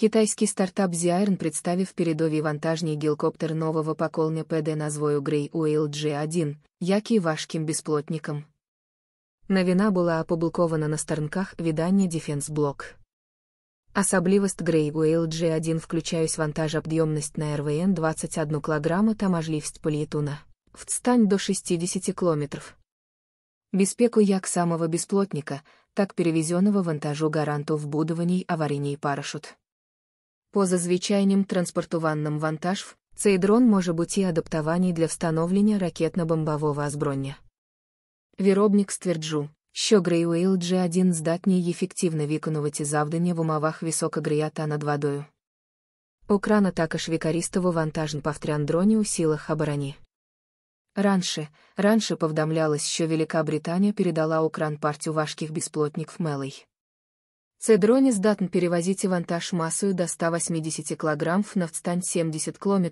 Китайський стартап Ziaern представив передові вантажні гілкоптер нового покоління ПД назвою Grey Whale G1, як і важким безплотником. Новина була опублікована на сторонках видання Defense Blog. Особливость Grey Whale G1 включаюсь вантаж объемность на РВН 21 кг та можливість поліетуна. Встань до 60 км. Беспеку як самого бесплотника, так перевезенного вантажу гаранту вбудований аварійний парашут. Поза звичайним транспортуванням вантажів, цей дрон може бути адаптований для встановлення ракетно-бомбового озброєння. Виробник стверджу, що Грейвейл G1 здатні ефективно виконувати завдання в умовах високогріята над водою. Украна також використовував вантажн повтрян дроні у силах оборони. Раньше, раньше повдомлялось, що Велика Британія передала Укран партію важких безплотників Мелей. Цей Цедрони сдатн перевозить вантаж массою до 180 кг на встань 70 км,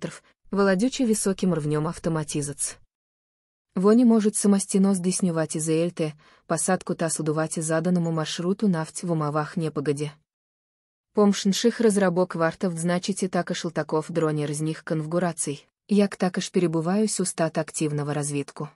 володючи высоким рвнем автоматизац. Вони может самостійно здійснювати ЗЛТ, посадку та судувати заданому маршруту нафть в умовах непогоді. Помшнших разработок вартов значите також лтаков дронер з них конфигураций, як також перебуваюсь у стат активного развитку.